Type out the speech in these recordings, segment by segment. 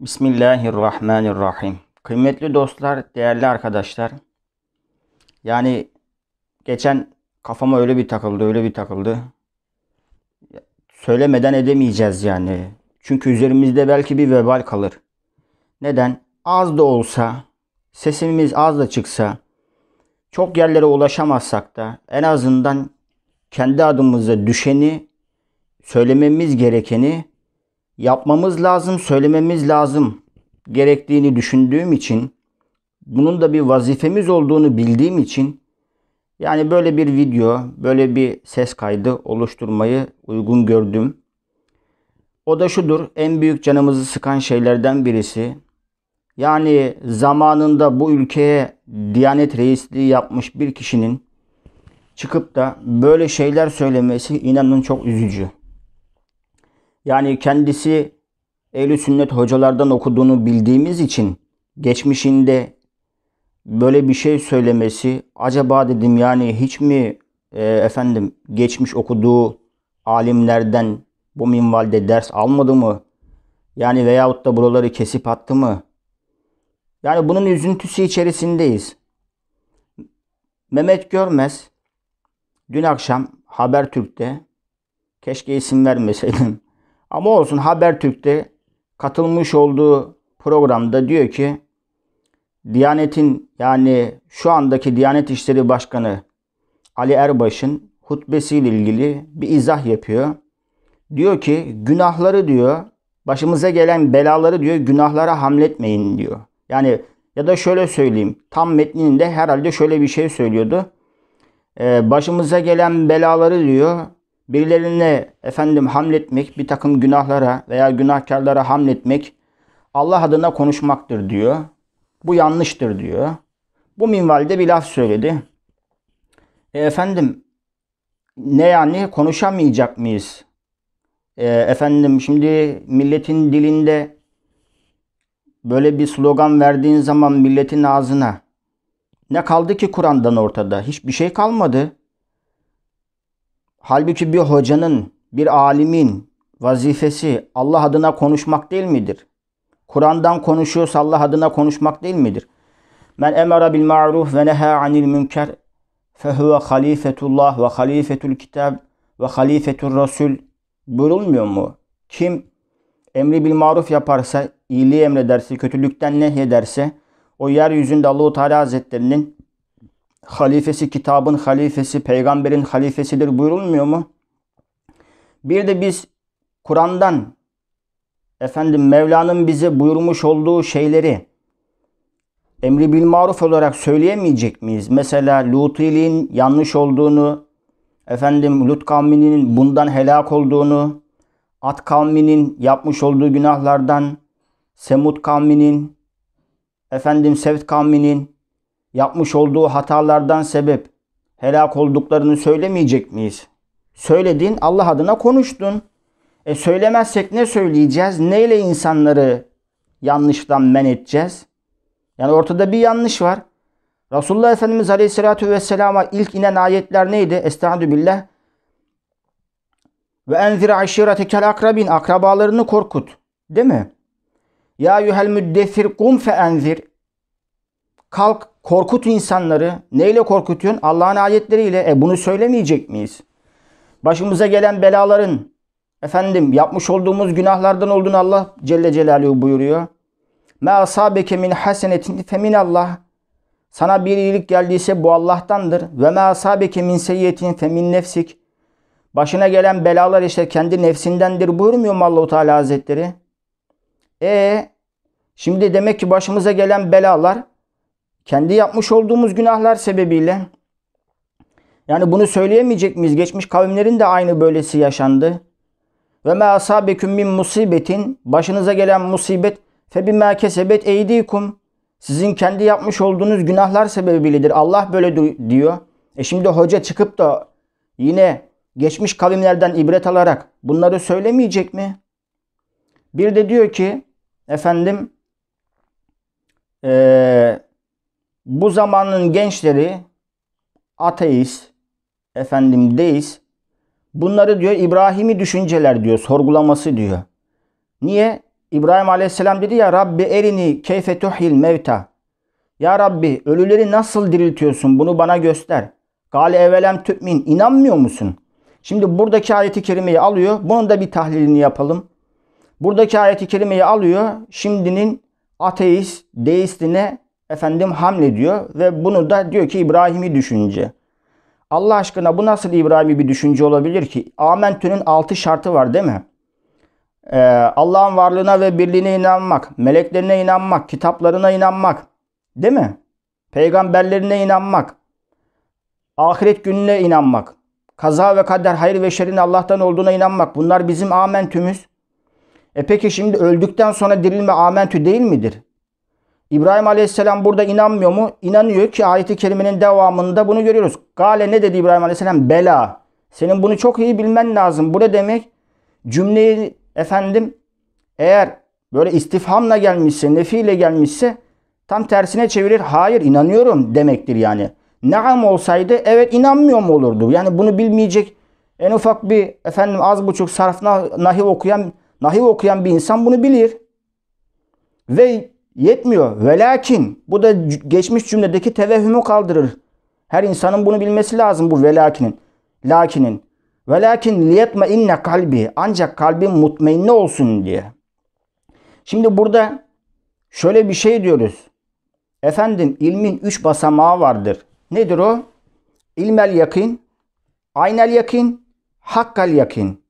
Bismillahirrahmanirrahim. Kıymetli dostlar, değerli arkadaşlar. Yani geçen kafama öyle bir takıldı, öyle bir takıldı. Söylemeden edemeyeceğiz yani. Çünkü üzerimizde belki bir vebal kalır. Neden? Az da olsa, sesimiz az da çıksa, çok yerlere ulaşamazsak da en azından kendi adımıza düşeni, söylememiz gerekeni yapmamız lazım, söylememiz lazım gerektiğini düşündüğüm için bunun da bir vazifemiz olduğunu bildiğim için yani böyle bir video, böyle bir ses kaydı oluşturmayı uygun gördüm. O da şudur. En büyük canımızı sıkan şeylerden birisi. Yani zamanında bu ülkeye Diyanet reisliği yapmış bir kişinin çıkıp da böyle şeyler söylemesi inanın çok üzücü. Yani kendisi ehl sünnet hocalardan okuduğunu bildiğimiz için geçmişinde böyle bir şey söylemesi acaba dedim yani hiç mi e, efendim geçmiş okuduğu alimlerden bu minvalde ders almadı mı? Yani veyahut da buraları kesip attı mı? Yani bunun üzüntüsü içerisindeyiz. Mehmet Görmez dün akşam Habertürk'te keşke isim vermeseydim ama olsun Habertürk'te katılmış olduğu programda diyor ki Diyanet'in yani şu andaki Diyanet İşleri Başkanı Ali Erbaş'ın hutbesiyle ilgili bir izah yapıyor. Diyor ki günahları diyor başımıza gelen belaları diyor günahlara hamletmeyin diyor. Yani ya da şöyle söyleyeyim tam metninde herhalde şöyle bir şey söylüyordu. Ee, başımıza gelen belaları diyor birilerine efendim hamletmek, bir takım günahlara veya günahkarlara hamletmek Allah adına konuşmaktır diyor. Bu yanlıştır diyor. Bu minvalde bir laf söyledi. E efendim ne yani konuşamayacak mıyız? E efendim şimdi milletin dilinde böyle bir slogan verdiğin zaman milletin ağzına ne kaldı ki Kur'an'dan ortada? Hiçbir şey kalmadı. Halbuki bir hocanın, bir alimin vazifesi Allah adına konuşmak değil midir? Kur'an'dan konuşuyorsa Allah adına konuşmak değil midir? Men emara bil ma'ruf ve neha anil münker fehuve halifetullah ve halifetul kitab ve halifetul rasul buyurulmuyor mu? Kim emri bil maruf yaparsa, iyiliği emrederse, kötülükten nehyederse o yeryüzünde Allahu Teala Hazretlerinin halifesi, kitabın halifesi, peygamberin halifesidir buyurulmuyor mu? Bir de biz Kur'an'dan efendim Mevla'nın bize buyurmuş olduğu şeyleri emri bil maruf olarak söyleyemeyecek miyiz? Mesela Lutiliğin yanlış olduğunu, efendim Lut kavminin bundan helak olduğunu, At kavminin yapmış olduğu günahlardan, Semut kavminin, efendim Sevt kavminin, yapmış olduğu hatalardan sebep helak olduklarını söylemeyecek miyiz? Söyledin, Allah adına konuştun. E söylemezsek ne söyleyeceğiz? Neyle insanları yanlıştan men edeceğiz? Yani ortada bir yanlış var. Resulullah Efendimiz Aleyhisselatü Vesselam'a ilk inen ayetler neydi? Estaizu billah. Ve enzir aşiretekel akrabin. Akrabalarını korkut. Değil mi? Ya yuhel müddessir kum fe enzir kalk korkut insanları. Neyle korkutuyorsun? Allah'ın ayetleriyle. E bunu söylemeyecek miyiz? Başımıza gelen belaların efendim yapmış olduğumuz günahlardan olduğunu Allah Celle Celaluhu buyuruyor. Me asabeke min hasenetin fe min Allah. Sana bir iyilik geldiyse bu Allah'tandır. Ve me asabeke min seyyiyetin fe nefsik. Başına gelen belalar işte kendi nefsindendir buyurmuyor mu Allahu Teala Hazretleri? E şimdi demek ki başımıza gelen belalar kendi yapmış olduğumuz günahlar sebebiyle yani bunu söyleyemeyecek miyiz? Geçmiş kavimlerin de aynı böylesi yaşandı. Ve ma asabeküm min musibetin başınıza gelen musibet fe bima kesebet eydikum sizin kendi yapmış olduğunuz günahlar sebebiyledir. Allah böyle diyor. E şimdi hoca çıkıp da yine geçmiş kavimlerden ibret alarak bunları söylemeyecek mi? Bir de diyor ki efendim ee, bu zamanın gençleri ateist, efendim deist bunları diyor İbrahim'i düşünceler diyor sorgulaması diyor. Niye? İbrahim Aleyhisselam dedi ya Rabbi erini keyfe tuhil mevta. Ya Rabbi ölüleri nasıl diriltiyorsun bunu bana göster. Gale evelem tü'min inanmıyor musun? Şimdi buradaki ayeti kerimeyi alıyor. Bunun da bir tahlilini yapalım. Buradaki ayeti kerimeyi alıyor. Şimdinin ateist, deistine efendim hamle diyor ve bunu da diyor ki İbrahim'i düşünce. Allah aşkına bu nasıl İbrahim'i bir düşünce olabilir ki? Amentü'nün altı şartı var değil mi? Ee, Allah'ın varlığına ve birliğine inanmak, meleklerine inanmak, kitaplarına inanmak değil mi? Peygamberlerine inanmak, ahiret gününe inanmak, kaza ve kader, hayır ve şerin Allah'tan olduğuna inanmak. Bunlar bizim amentümüz. E peki şimdi öldükten sonra dirilme amentü değil midir? İbrahim Aleyhisselam burada inanmıyor mu? İnanıyor ki ayeti kelimenin devamında bunu görüyoruz. Gale ne dedi İbrahim Aleyhisselam? Bela. Senin bunu çok iyi bilmen lazım. Bu ne demek? Cümleyi efendim eğer böyle istifhamla gelmişse, nefiyle gelmişse tam tersine çevirir. Hayır inanıyorum demektir yani. Naam olsaydı evet inanmıyor mu olurdu? Yani bunu bilmeyecek en ufak bir efendim az buçuk sarf nahiv okuyan nahiv okuyan bir insan bunu bilir. Ve Yetmiyor. Velakin bu da geçmiş cümledeki tevehhümü kaldırır. Her insanın bunu bilmesi lazım bu velakinin. Lakinin. Velakin liyetme inne kalbi. Ancak kalbim mutmainne olsun diye. Şimdi burada şöyle bir şey diyoruz. Efendim ilmin üç basamağı vardır. Nedir o? İlmel yakin, aynel yakin, hakkal yakin.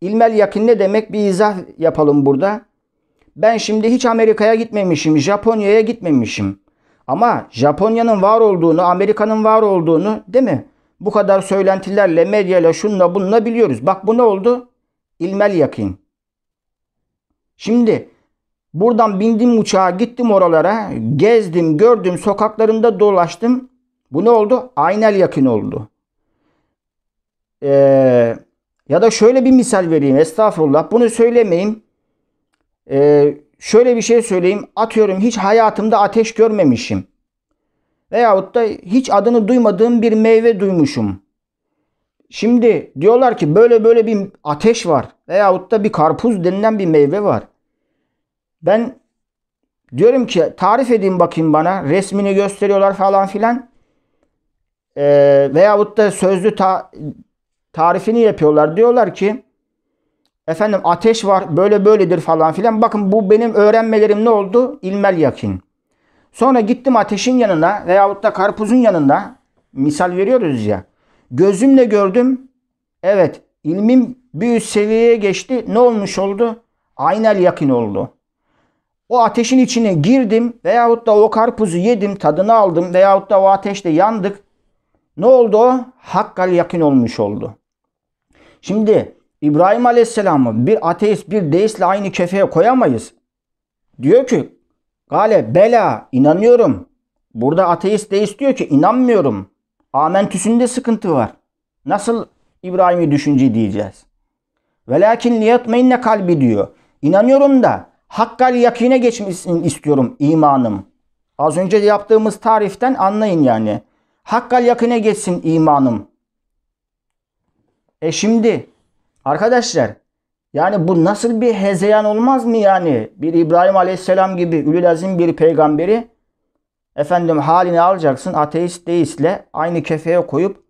İlmel yakin ne demek? Bir izah yapalım burada. Ben şimdi hiç Amerika'ya gitmemişim, Japonya'ya gitmemişim. Ama Japonya'nın var olduğunu, Amerika'nın var olduğunu değil mi? Bu kadar söylentilerle, medyayla, şunla bununla biliyoruz. Bak bu ne oldu? İlmel yakın. Şimdi buradan bindim uçağa, gittim oralara, gezdim, gördüm, sokaklarında dolaştım. Bu ne oldu? Aynel yakın oldu. Ee, ya da şöyle bir misal vereyim. Estağfurullah bunu söylemeyeyim e, şöyle bir şey söyleyeyim. Atıyorum hiç hayatımda ateş görmemişim. Veyahut da hiç adını duymadığım bir meyve duymuşum. Şimdi diyorlar ki böyle böyle bir ateş var. Veyahut da bir karpuz denilen bir meyve var. Ben diyorum ki tarif edin bakayım bana. Resmini gösteriyorlar falan filan. Ee, veyahut da sözlü ta tarifini yapıyorlar. Diyorlar ki Efendim ateş var böyle böyledir falan filan. Bakın bu benim öğrenmelerim ne oldu? İlmel yakin. Sonra gittim ateşin yanına veyahut da karpuzun yanında Misal veriyoruz ya. Gözümle gördüm. Evet ilmim bir üst seviyeye geçti. Ne olmuş oldu? Aynel yakin oldu. O ateşin içine girdim veyahut da o karpuzu yedim, tadını aldım veyahut da o ateşte yandık. Ne oldu o? Hakkal yakin olmuş oldu. Şimdi İbrahim Aleyhisselam'ı bir ateist bir deistle aynı kefeye koyamayız. Diyor ki Gale bela inanıyorum. Burada ateist deist diyor ki inanmıyorum. Amentüsünde sıkıntı var. Nasıl İbrahim'i düşünce diyeceğiz? Velakin ne kalbi diyor. İnanıyorum da hakkal yakine geçmesini istiyorum imanım. Az önce yaptığımız tariften anlayın yani. Hakkal yakine geçsin imanım. E şimdi Arkadaşlar yani bu nasıl bir hezeyan olmaz mı yani? Bir İbrahim Aleyhisselam gibi ülülazim bir peygamberi efendim halini alacaksın ateist deistle aynı kefeye koyup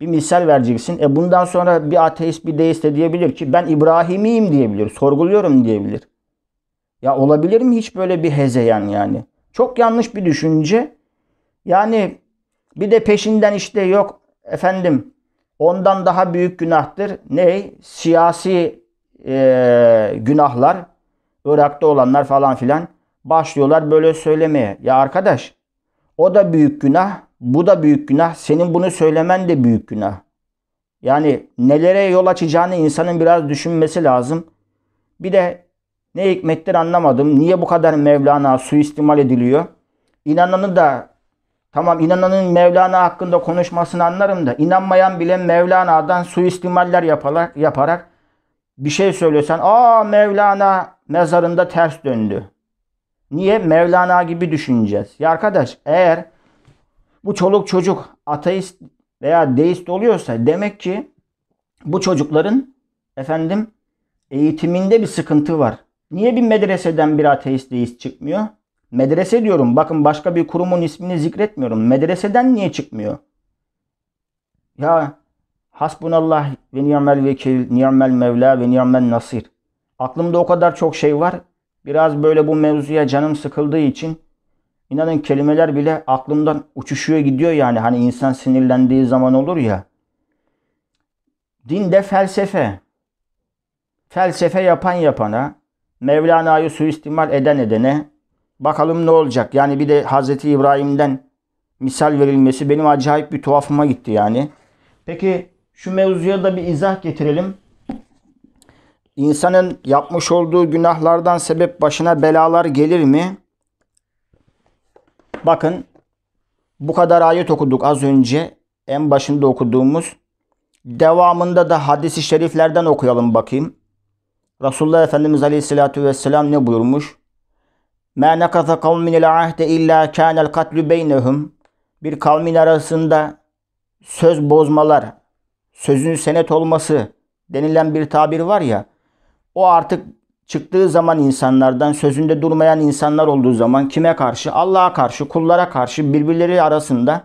bir misal vereceksin. E bundan sonra bir ateist bir deist de diyebilir ki ben İbrahimiyim diyebilir. Sorguluyorum diyebilir. Ya olabilir mi hiç böyle bir hezeyan yani? Çok yanlış bir düşünce. Yani bir de peşinden işte yok efendim Ondan daha büyük günahtır. Ne? Siyasi e, günahlar. Irak'ta olanlar falan filan. Başlıyorlar böyle söylemeye. Ya arkadaş o da büyük günah. Bu da büyük günah. Senin bunu söylemen de büyük günah. Yani nelere yol açacağını insanın biraz düşünmesi lazım. Bir de ne hikmettir anlamadım. Niye bu kadar Mevlana suistimal ediliyor? İnananı da Tamam inananın Mevlana hakkında konuşmasını anlarım da inanmayan bile Mevlana'dan suistimaller yaparak, yaparak bir şey söylüyorsan aa Mevlana mezarında ters döndü. Niye? Mevlana gibi düşüneceğiz. Ya arkadaş eğer bu çoluk çocuk ateist veya deist oluyorsa demek ki bu çocukların efendim eğitiminde bir sıkıntı var. Niye bir medreseden bir ateist deist çıkmıyor? Medrese diyorum. Bakın başka bir kurumun ismini zikretmiyorum. Medreseden niye çıkmıyor? Ya hasbunallah ve ni'mel vekil, ni'mel mevla ve ni'mel nasir. Aklımda o kadar çok şey var. Biraz böyle bu mevzuya canım sıkıldığı için inanın kelimeler bile aklımdan uçuşuyor gidiyor yani. Hani insan sinirlendiği zaman olur ya. Dinde felsefe. Felsefe yapan yapana, Mevlana'yı suistimal eden edene, Bakalım ne olacak? Yani bir de Hazreti İbrahim'den misal verilmesi benim acayip bir tuhafıma gitti yani. Peki şu mevzuya da bir izah getirelim. İnsanın yapmış olduğu günahlardan sebep başına belalar gelir mi? Bakın bu kadar ayet okuduk az önce. En başında okuduğumuz. Devamında da hadisi şeriflerden okuyalım bakayım. Resulullah Efendimiz Aleyhisselatü Vesselam ne buyurmuş? مَا نَقَثَ قَوْمٍ الْعَهْدَ اِلَّا كَانَ الْقَتْلُ بَيْنَهُمْ Bir kavmin arasında söz bozmalar, sözün senet olması denilen bir tabir var ya, o artık çıktığı zaman insanlardan, sözünde durmayan insanlar olduğu zaman kime karşı? Allah'a karşı, kullara karşı birbirleri arasında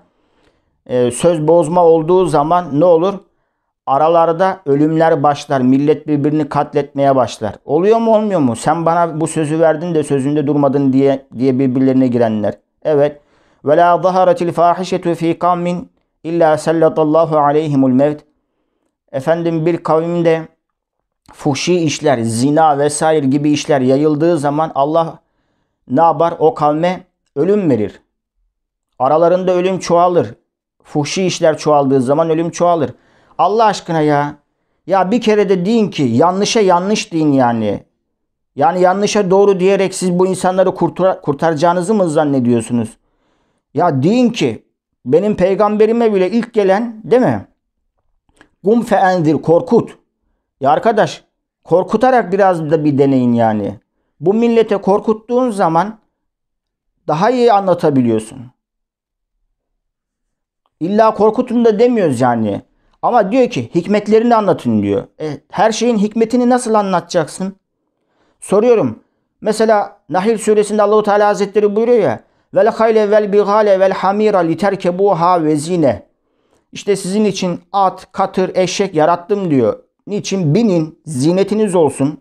e, söz bozma olduğu zaman ne olur? Aralarda ölümler başlar. Millet birbirini katletmeye başlar. Oluyor mu olmuyor mu? Sen bana bu sözü verdin de sözünde durmadın diye diye birbirlerine girenler. Evet. Ve la zaharetil fahişetu fi kavmin illa sallatallahu aleyhimul mevt. Efendim bir kavimde fuhşi işler, zina vesaire gibi işler yayıldığı zaman Allah ne yapar? O kavme ölüm verir. Aralarında ölüm çoğalır. Fuhşi işler çoğaldığı zaman ölüm çoğalır. Allah aşkına ya. Ya bir kere de deyin ki yanlışa yanlış deyin yani. Yani yanlışa doğru diyerek siz bu insanları kurtar kurtaracağınızı mı zannediyorsunuz? Ya deyin ki benim peygamberime bile ilk gelen değil mi? Gum feendir, korkut. Ya arkadaş korkutarak biraz da bir deneyin yani. Bu millete korkuttuğun zaman daha iyi anlatabiliyorsun. İlla korkutun da demiyoruz yani. Ama diyor ki hikmetlerini anlatın diyor. E, her şeyin hikmetini nasıl anlatacaksın? Soruyorum. Mesela Nahil suresinde Allahu Teala Hazretleri buyuruyor ya vel hayle vel bigale vel hamira li literkebuha ve zine. İşte sizin için at, katır, eşek yarattım diyor. Niçin? Binin, zinetiniz olsun.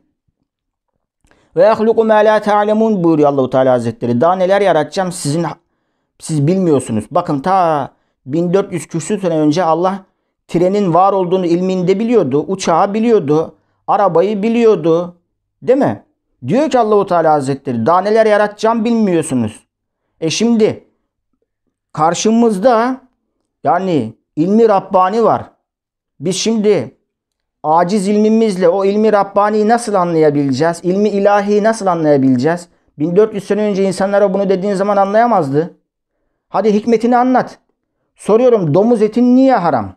Ve yahluku ma la ta'lemun buyuruyor Allahu Teala Hazretleri. Daha neler yaratacağım sizin siz bilmiyorsunuz. Bakın ta 1400 küsur sene önce Allah trenin var olduğunu ilminde biliyordu. Uçağı biliyordu. Arabayı biliyordu. Değil mi? Diyor ki Allahu Teala Hazretleri daha neler yaratacağım bilmiyorsunuz. E şimdi karşımızda yani ilmi Rabbani var. Biz şimdi aciz ilmimizle o ilmi Rabbani'yi nasıl anlayabileceğiz? İlmi ilahi nasıl anlayabileceğiz? 1400 sene önce insanlara bunu dediğin zaman anlayamazdı. Hadi hikmetini anlat. Soruyorum domuz etin niye haram?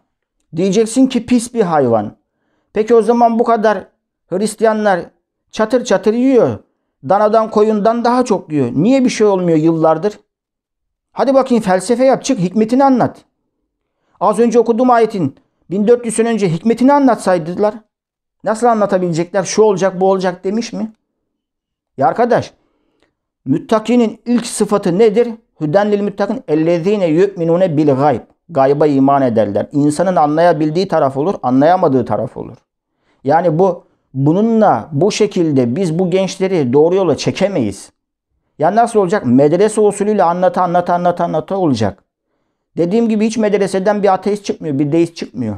Diyeceksin ki pis bir hayvan. Peki o zaman bu kadar Hristiyanlar çatır çatır yiyor. Danadan koyundan daha çok yiyor. Niye bir şey olmuyor yıllardır? Hadi bakayım felsefe yap çık hikmetini anlat. Az önce okuduğum ayetin 1400 sene önce hikmetini anlatsaydılar nasıl anlatabilecekler? Şu olacak bu olacak demiş mi? Ya arkadaş müttakinin ilk sıfatı nedir? Hüden müttakin ellezine yu'minune bil gayb gayba iman ederler. İnsanın anlayabildiği taraf olur, anlayamadığı taraf olur. Yani bu bununla bu şekilde biz bu gençleri doğru yola çekemeyiz. Ya nasıl olacak? Medrese usulüyle anlata anlata anlata anlata olacak. Dediğim gibi hiç medreseden bir ateist çıkmıyor, bir deist çıkmıyor.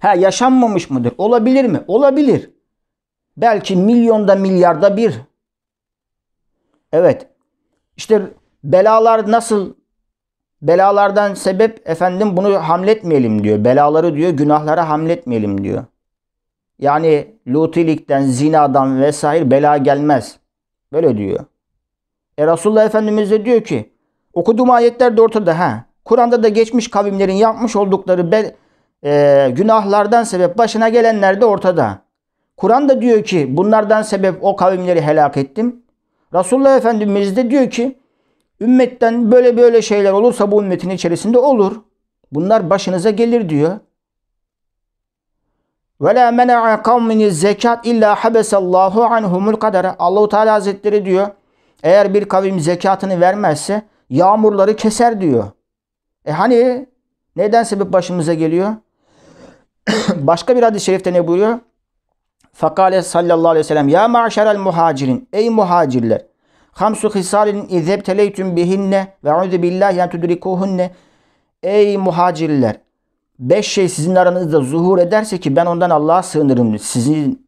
Ha yaşanmamış mıdır? Olabilir mi? Olabilir. Belki milyonda milyarda bir. Evet. İşte belalar nasıl belalardan sebep efendim bunu hamletmeyelim diyor. Belaları diyor günahlara hamletmeyelim diyor. Yani lutilikten, zinadan vesaire bela gelmez. Böyle diyor. E Resulullah Efendimiz de diyor ki okuduğum ayetler de ortada. Ha. Kur'an'da da geçmiş kavimlerin yapmış oldukları be, e, günahlardan sebep başına gelenler de ortada. Kur'an da diyor ki bunlardan sebep o kavimleri helak ettim. Resulullah Efendimiz de diyor ki Ümmetten böyle böyle şeyler olursa bu ümmetin içerisinde olur. Bunlar başınıza gelir diyor. Ve la mena'a kavmini zekat illa habesallahu anhumul kadere. Allahu Teala Hazretleri diyor. Eğer bir kavim zekatını vermezse yağmurları keser diyor. E hani neden sebep başımıza geliyor? Başka bir hadis-i şerifte ne buyuruyor? Fakale sallallahu aleyhi ve sellem ya ma'şerel muhacirin ey muhacirler Hamsu hisalin izebteleytüm bihinne ve uzu billahi en tudrikuhunne. Ey muhacirler! Beş şey sizin aranızda zuhur ederse ki ben ondan Allah'a sığınırım. Sizin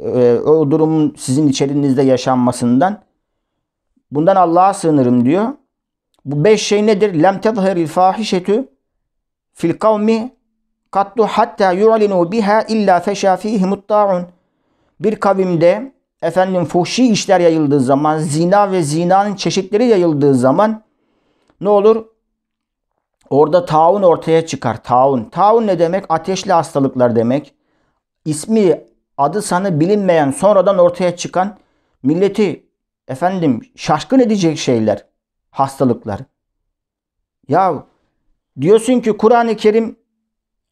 e, o durumun sizin içerinizde yaşanmasından. Bundan Allah'a sığınırım diyor. Bu beş şey nedir? Lem tezheril fahişetü fil kavmi kattu hatta yu'linu biha illa feşa mutta'un Bir kavimde efendim fuhşi işler yayıldığı zaman, zina ve zinanın çeşitleri yayıldığı zaman ne olur? Orada taun ortaya çıkar. Taun. Taun ne demek? Ateşli hastalıklar demek. İsmi, adı sanı bilinmeyen, sonradan ortaya çıkan milleti efendim şaşkın edecek şeyler, hastalıklar. Ya diyorsun ki Kur'an-ı Kerim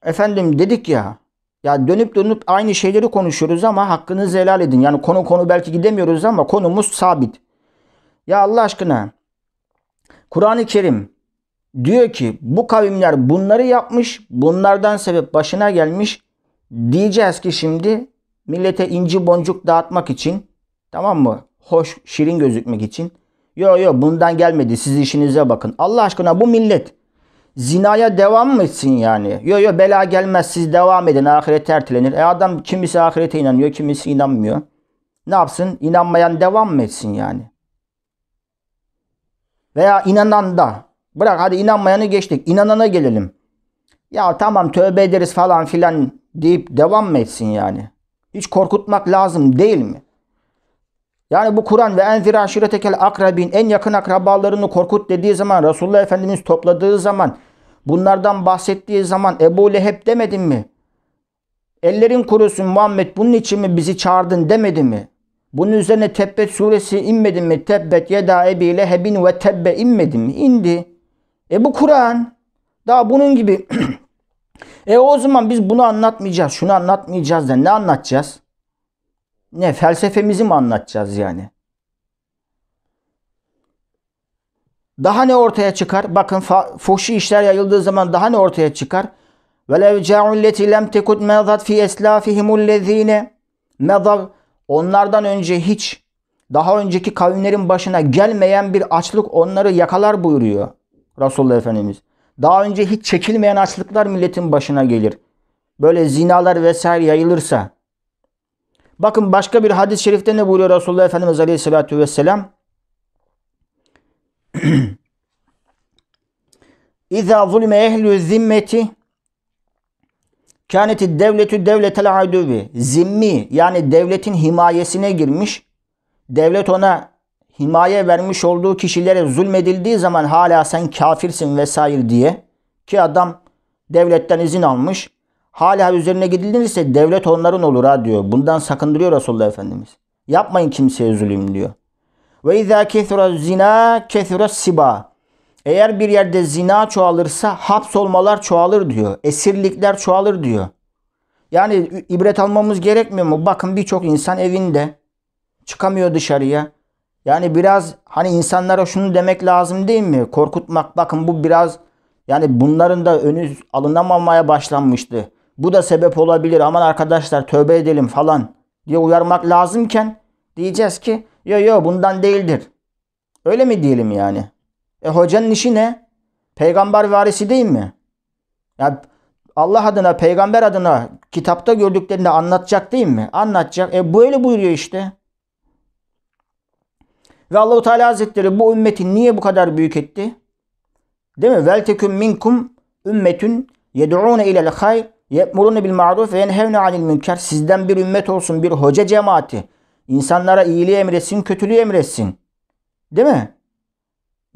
efendim dedik ya ya dönüp dönüp aynı şeyleri konuşuyoruz ama hakkınızı helal edin. Yani konu konu belki gidemiyoruz ama konumuz sabit. Ya Allah aşkına Kur'an-ı Kerim diyor ki bu kavimler bunları yapmış, bunlardan sebep başına gelmiş. Diyeceğiz ki şimdi millete inci boncuk dağıtmak için tamam mı? Hoş, şirin gözükmek için. Yo yo bundan gelmedi. Siz işinize bakın. Allah aşkına bu millet zinaya devam mı etsin yani? Yo yo bela gelmez siz devam edin ahiret ertelenir. E adam kimisi ahirete inanıyor kimisi inanmıyor. Ne yapsın? İnanmayan devam mı etsin yani? Veya inanan da. Bırak hadi inanmayanı geçtik. İnanana gelelim. Ya tamam tövbe ederiz falan filan deyip devam mı etsin yani? Hiç korkutmak lazım değil mi? Yani bu Kur'an ve enzir aşiretekel akrabin en yakın akrabalarını korkut dediği zaman Resulullah Efendimiz topladığı zaman bunlardan bahsettiği zaman Ebu Leheb demedin mi? Ellerin kurusun Muhammed bunun için mi bizi çağırdın demedi mi? Bunun üzerine Tebbet suresi inmedi mi? Tebbet yeda ebi lehebin ve tebbe inmedi mi? İndi. E bu Kur'an. Daha bunun gibi. e o zaman biz bunu anlatmayacağız. Şunu anlatmayacağız da ne anlatacağız? Ne felsefemizi mi anlatacağız yani? Daha ne ortaya çıkar? Bakın fuhşi işler yayıldığı zaman daha ne ortaya çıkar? وَلَوْ جَعُوا lem tekut تَكُدْ fi فِي أَسْلَافِهِمُ الَّذ۪ينَ مَضَوْا Onlardan önce hiç daha önceki kavimlerin başına gelmeyen bir açlık onları yakalar buyuruyor Resulullah Efendimiz. Daha önce hiç çekilmeyen açlıklar milletin başına gelir. Böyle zinalar vesaire yayılırsa Bakın başka bir hadis-i şerifte ne buyuruyor Resulullah Efendimiz Aleyhisselatü Vesselam? İza zulme ehlü zimmeti kâneti devletü devletel adubi. Zimmi yani devletin himayesine girmiş. Devlet ona himaye vermiş olduğu kişilere zulmedildiği zaman hala sen kafirsin vesaire diye ki adam devletten izin almış. Hala üzerine gidilirse devlet onların olur ha diyor. Bundan sakındırıyor Resulullah Efendimiz. Yapmayın kimseye zulüm diyor. Ve izâ kethura zina kethura siba. Eğer bir yerde zina çoğalırsa hapsolmalar çoğalır diyor. Esirlikler çoğalır diyor. Yani ibret almamız gerekmiyor mu? Bakın birçok insan evinde çıkamıyor dışarıya. Yani biraz hani insanlara şunu demek lazım değil mi? Korkutmak bakın bu biraz yani bunların da önü alınamamaya başlanmıştı. Bu da sebep olabilir. Aman arkadaşlar tövbe edelim falan diye uyarmak lazımken diyeceğiz ki yo yo bundan değildir. Öyle mi diyelim yani? E hocanın işi ne? Peygamber varisi değil mi? Ya Allah adına, peygamber adına kitapta gördüklerini anlatacak değil mi? Anlatacak. E böyle buyuruyor işte. Ve Allahu Teala Hazretleri bu ümmeti niye bu kadar büyük etti? Değil mi? Vel tekun minkum ümmetün yed'ûne ilel hayr Ye'murune bil ma'ruf ve yenhevne anil münker. Sizden bir ümmet olsun, bir hoca cemaati. İnsanlara iyiliği emretsin, kötülüğü emretsin. Değil mi?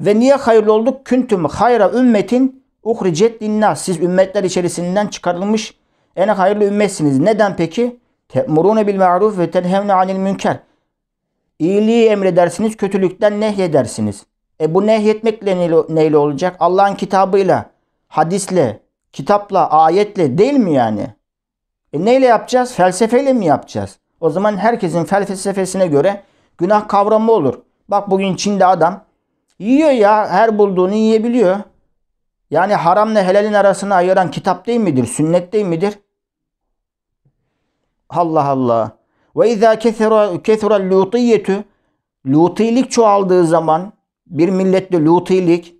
Ve niye hayırlı olduk? Küntüm hayra ümmetin uhricet linnas. Siz ümmetler içerisinden çıkarılmış en hayırlı ümmetsiniz. Neden peki? Te'murune bil ma'ruf ve tenhevne anil münker. İyiliği emredersiniz, kötülükten nehyedersiniz. E bu nehyetmekle neyle olacak? Allah'ın kitabıyla, hadisle, kitapla, ayetle değil mi yani? E neyle yapacağız? Felsefeyle mi yapacağız? O zaman herkesin felsefesine göre günah kavramı olur. Bak bugün Çin'de adam yiyor ya her bulduğunu yiyebiliyor. Yani haramla helalin arasını ayıran kitap değil midir? Sünnet değil midir? Allah Allah. Ve izâ kethura lutiyetu Lutilik çoğaldığı zaman bir millette lutilik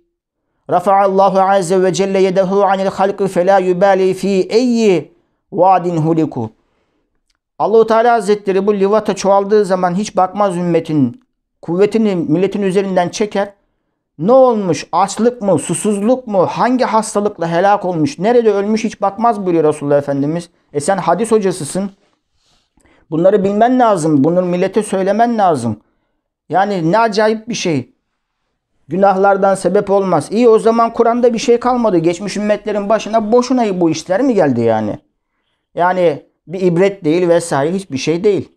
Rafa'allahu azze ve celle yedehu anil halki fela yubali fi eyyi vadin huliku. Allahu Teala Hazretleri bu livata çoğaldığı zaman hiç bakmaz ümmetin kuvvetini milletin üzerinden çeker. Ne olmuş? Açlık mı? Susuzluk mu? Hangi hastalıkla helak olmuş? Nerede ölmüş? Hiç bakmaz buyuruyor Resulullah Efendimiz. E sen hadis hocasısın. Bunları bilmen lazım. Bunu millete söylemen lazım. Yani ne acayip bir şey. Günahlardan sebep olmaz. İyi o zaman Kur'an'da bir şey kalmadı. Geçmiş ümmetlerin başına boşuna bu işler mi geldi yani? Yani bir ibret değil vesaire hiçbir şey değil.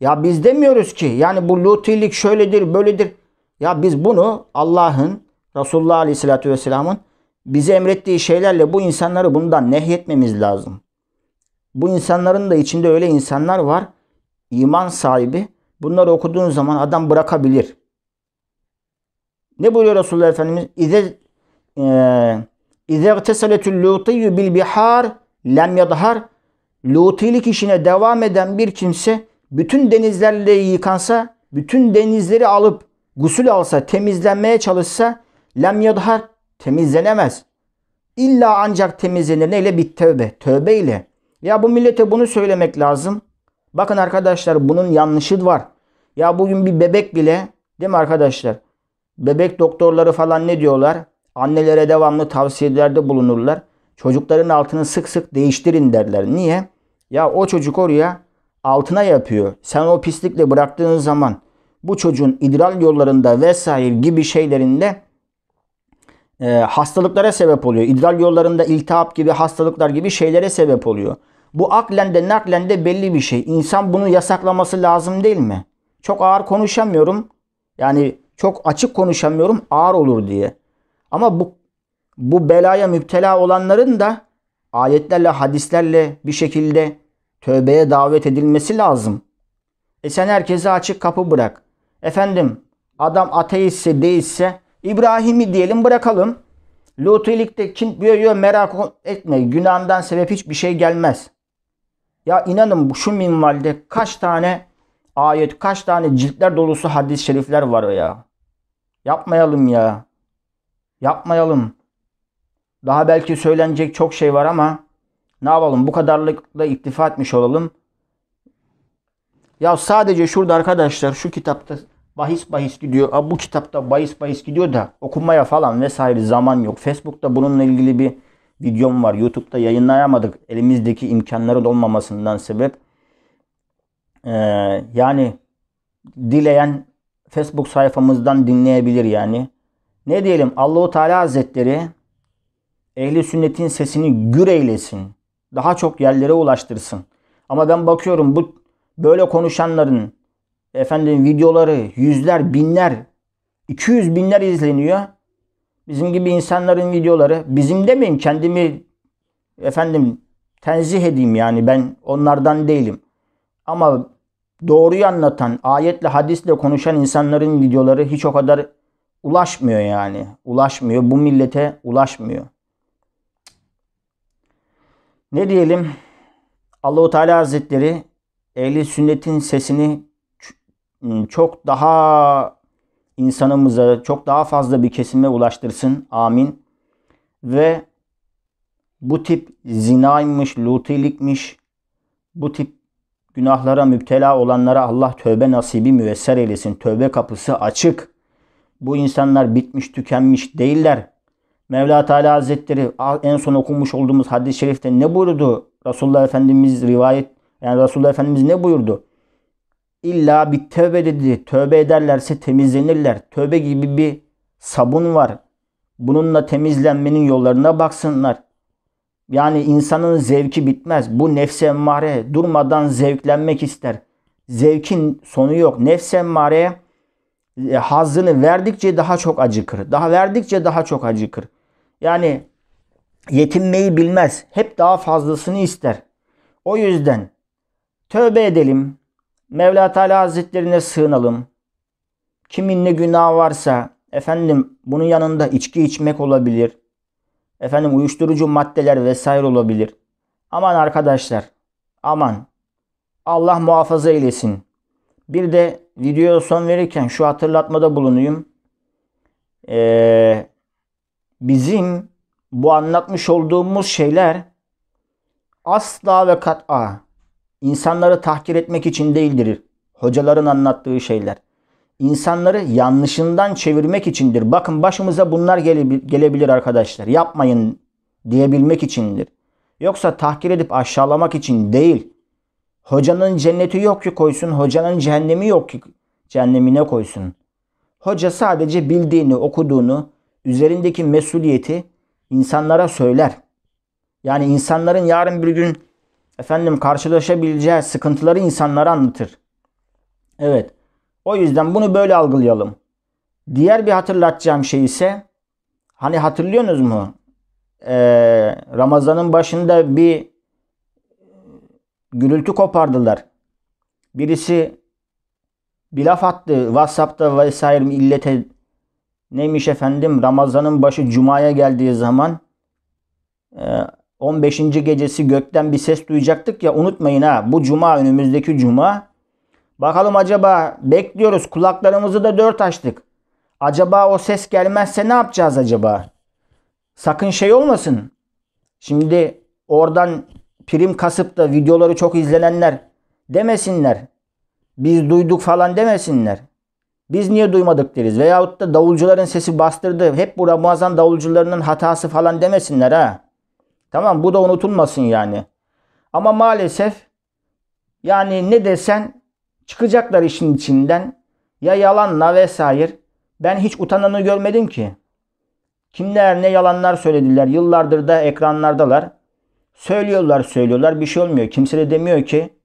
Ya biz demiyoruz ki yani bu lutilik şöyledir böyledir. Ya biz bunu Allah'ın Resulullah Aleyhisselatü Vesselam'ın bize emrettiği şeylerle bu insanları bundan nehyetmemiz lazım. Bu insanların da içinde öyle insanlar var. İman sahibi. Bunları okuduğun zaman adam bırakabilir. Ne buyuruyor Resulullah Efendimiz? İze e, İzegteseletül lutiyyü bil bihar lem yadhar Lutilik işine devam eden bir kimse bütün denizlerle yıkansa, bütün denizleri alıp gusül alsa, temizlenmeye çalışsa lem yadhar temizlenemez. İlla ancak temizlenir. Neyle? Bir tövbe. Tövbe ile. Ya bu millete bunu söylemek lazım. Bakın arkadaşlar bunun yanlışı var. Ya bugün bir bebek bile değil mi arkadaşlar? Bebek doktorları falan ne diyorlar? Annelere devamlı tavsiyelerde bulunurlar. Çocukların altını sık sık değiştirin derler. Niye? Ya o çocuk oraya altına yapıyor. Sen o pislikle bıraktığın zaman bu çocuğun idral yollarında vesaire gibi şeylerinde e, hastalıklara sebep oluyor. İdral yollarında iltihap gibi hastalıklar gibi şeylere sebep oluyor. Bu aklen de naklen de belli bir şey. İnsan bunu yasaklaması lazım değil mi? Çok ağır konuşamıyorum. Yani çok açık konuşamıyorum ağır olur diye. Ama bu bu belaya müptela olanların da ayetlerle, hadislerle bir şekilde tövbeye davet edilmesi lazım. E sen herkese açık kapı bırak. Efendim adam ateistse değilse İbrahim'i diyelim bırakalım. Lut'u ilikte kim diyor yo, merak etme günahından sebep hiçbir şey gelmez. Ya inanın şu minvalde kaç tane ayet, kaç tane ciltler dolusu hadis-i şerifler var ya. Yapmayalım ya. Yapmayalım. Daha belki söylenecek çok şey var ama ne yapalım bu kadarlıkla iktifa etmiş olalım. Ya sadece şurada arkadaşlar şu kitapta bahis bahis gidiyor. Aa, bu kitapta bahis bahis gidiyor da okumaya falan vesaire zaman yok. Facebook'ta bununla ilgili bir videom var. YouTube'da yayınlayamadık. Elimizdeki imkanların olmamasından sebep. Ee, yani dileyen Facebook sayfamızdan dinleyebilir yani. Ne diyelim Allahu Teala Hazretleri ehli sünnetin sesini gür eylesin. Daha çok yerlere ulaştırsın. Ama ben bakıyorum bu böyle konuşanların efendim videoları yüzler, binler, 200 binler izleniyor. Bizim gibi insanların videoları. Bizim demeyeyim kendimi efendim tenzih edeyim yani ben onlardan değilim. Ama doğruyu anlatan, ayetle hadisle konuşan insanların videoları hiç o kadar ulaşmıyor yani. Ulaşmıyor. Bu millete ulaşmıyor. Ne diyelim? Allahu Teala Hazretleri ehli sünnetin sesini hmm, çok daha insanımıza çok daha fazla bir kesime ulaştırsın. Amin. Ve bu tip zinaymış, lutilikmiş, bu tip Günahlara müptela olanlara Allah tövbe nasibi müyesser eylesin. Tövbe kapısı açık. Bu insanlar bitmiş tükenmiş değiller. Mevla Teala Hazretleri ah, en son okumuş olduğumuz hadis-i şerifte ne buyurdu? Resulullah Efendimiz rivayet yani Resulullah Efendimiz ne buyurdu? İlla bir tövbe dedi. Tövbe ederlerse temizlenirler. Tövbe gibi bir sabun var. Bununla temizlenmenin yollarına baksınlar. Yani insanın zevki bitmez. Bu nefse emmare durmadan zevklenmek ister. Zevkin sonu yok. Nefse emmareye e, hazzını verdikçe daha çok acıkır. Daha verdikçe daha çok acıkır. Yani yetinmeyi bilmez. Hep daha fazlasını ister. O yüzden tövbe edelim. Mevla Teala Hazretlerine sığınalım. Kimin ne günah varsa efendim bunun yanında içki içmek olabilir. Efendim uyuşturucu maddeler vesaire olabilir. Aman arkadaşlar. Aman. Allah muhafaza eylesin. Bir de videoya son verirken şu hatırlatmada bulunayım. Ee, bizim bu anlatmış olduğumuz şeyler asla ve kat'a insanları tahkir etmek için değildir. Hocaların anlattığı şeyler insanları yanlışından çevirmek içindir. Bakın başımıza bunlar gelebilir arkadaşlar. Yapmayın diyebilmek içindir. Yoksa tahkir edip aşağılamak için değil. Hocanın cenneti yok ki koysun, hocanın cehennemi yok ki cehennemine koysun. Hoca sadece bildiğini, okuduğunu, üzerindeki mesuliyeti insanlara söyler. Yani insanların yarın bir gün efendim karşılaşabileceği sıkıntıları insanlara anlatır. Evet. O yüzden bunu böyle algılayalım. Diğer bir hatırlatacağım şey ise hani hatırlıyorsunuz mu? Ee, Ramazan'ın başında bir gürültü kopardılar. Birisi bir laf attı WhatsApp'ta vesaire illete neymiş efendim Ramazan'ın başı Cuma'ya geldiği zaman 15. E, gecesi gökten bir ses duyacaktık ya unutmayın ha bu Cuma önümüzdeki Cuma Bakalım acaba bekliyoruz. Kulaklarımızı da dört açtık. Acaba o ses gelmezse ne yapacağız acaba? Sakın şey olmasın. Şimdi oradan prim kasıp da videoları çok izlenenler demesinler. Biz duyduk falan demesinler. Biz niye duymadık deriz. Veyahut da davulcuların sesi bastırdı. Hep bu Ramazan davulcularının hatası falan demesinler ha. Tamam bu da unutulmasın yani. Ama maalesef yani ne desen Çıkacaklar işin içinden. Ya yalanla vesaire. Ben hiç utananı görmedim ki. Kimler ne yalanlar söylediler. Yıllardır da ekranlardalar. Söylüyorlar söylüyorlar bir şey olmuyor. Kimse de demiyor ki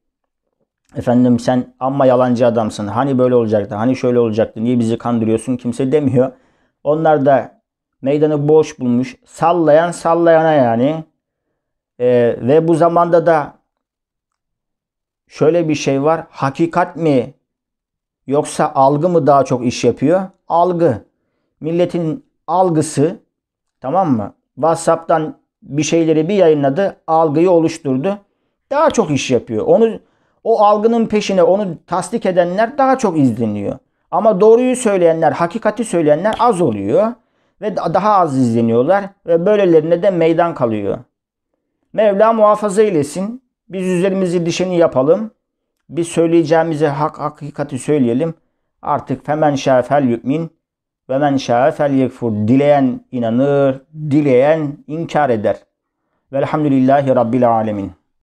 efendim sen amma yalancı adamsın. Hani böyle olacaktı hani şöyle olacaktı. Niye bizi kandırıyorsun kimse demiyor. Onlar da meydanı boş bulmuş. Sallayan sallayana yani. Ee, ve bu zamanda da şöyle bir şey var. Hakikat mi yoksa algı mı daha çok iş yapıyor? Algı. Milletin algısı tamam mı? WhatsApp'tan bir şeyleri bir yayınladı, algıyı oluşturdu. Daha çok iş yapıyor. Onu o algının peşine onu tasdik edenler daha çok izleniyor. Ama doğruyu söyleyenler, hakikati söyleyenler az oluyor ve daha az izleniyorlar ve böylelerine de meydan kalıyor. Mevla muhafaza eylesin. Biz üzerimizi dişeni yapalım. Biz söyleyeceğimizi hak hakikati söyleyelim. Artık femen şâ fel yü'min ve men şâ fel yekfur. Dileyen inanır, dileyen inkar eder. Velhamdülillahi Rabbil alemin.